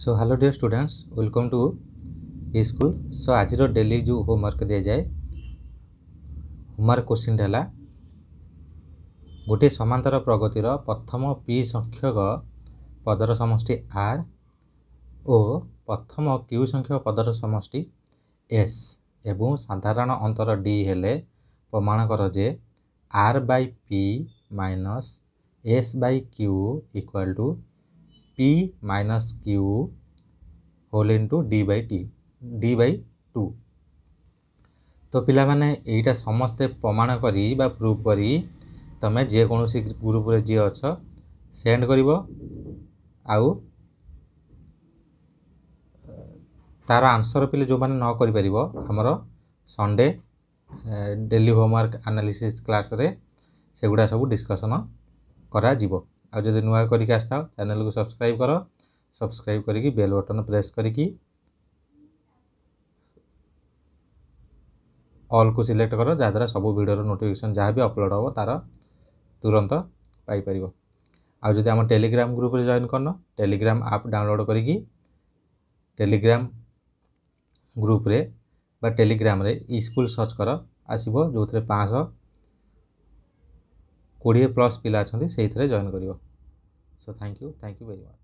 show hello dear students welcome to e school so ଆଜିର daily ଯେଉଁ homework ଦିଆଯାଏ homework କୋଶ୍ଚିନ୍ଟା ହେଲା ଗୋଟିଏ ସମାନ୍ତର ପ୍ରଗତିର ପ୍ରଥମ ପି ସଂଖ୍ୟକ ପଦର ସମଷ୍ଟି ଆର୍ ଓ ପ୍ରଥମ କ୍ୟୁ ସଂଖ୍ୟକ ପଦର ସମଷ୍ଟି ଏସ୍ ଏବଂ ସାଧାରଣ ଅନ୍ତର ଡି ହେଲେ ପ୍ରମାଣ କର ଯେ R by P minus S by Q equal to T minus Q whole into D by T D by two ତ ପିଲାମାନେ ଏଇଟା ସମସ୍ତେ ପ୍ରମାଣ କରି ବା ପ୍ରୁଭ୍ କରି ତୁମେ ଯେକୌଣସି ଗ୍ରୁପ୍ରେ ଯିଏ ଅଛ ସେଣ୍ଡ କରିବ ଆଉ ତା'ର ଆନ୍ସର୍ ପିଲେ ଯେଉଁମାନେ ନ କରିପାରିବ ଆମର ସଣ୍ଡେ ଡେଲି ହୋମୱାର୍କ ଆନାଲିସିସ୍ କ୍ଲାସ୍ରେ ସେଗୁଡ଼ା ସବୁ ଡିସ୍କସନ୍ କରାଯିବ ଆଉ ଯଦି ନୂଆ କରିକି ଆସିଥାଉ ଚ୍ୟାନେଲ୍କୁ ସବସ୍କ୍ରାଇବ୍ କର ସବସ୍କ୍ରାଇବ୍ କରିକି ବେଲ୍ ବଟନ୍ ପ୍ରେସ୍ କରିକି ଅଲ୍କୁ ସିଲେକ୍ଟ କର ଯାହାଦ୍ୱାରା ସବୁ ଭିଡ଼ିଓର ନୋଟିଫିକେସନ୍ ଯାହା ବି ଅପଲୋଡ଼୍ ହେବ ତା'ର ତୁରନ୍ତ ପାଇପାରିବ ଆଉ ଯଦି ଆମ ଟେଲିଗ୍ରାମ ଗ୍ରୁପ୍ରେ ଜଏନ୍ କରିନ ଟେଲିଗ୍ରାମ ଆପ୍ ଡାଉନଲୋଡ଼୍ କରିକି ଟେଲିଗ୍ରାମ ଗ୍ରୁପ୍ରେ ବା ଟେଲିଗ୍ରାମରେ ଇ ସ୍କୁଲ୍ ସର୍ଚ୍ଚ କର ଆସିବ ଯେଉଁଥିରେ ପାଞ୍ଚଶହ କୋଡ଼ିଏ ପ୍ଲସ୍ ପିଲା ଅଛନ୍ତି ସେଇଥିରେ ଜଏନ୍ କରିବ so thank you thank you very much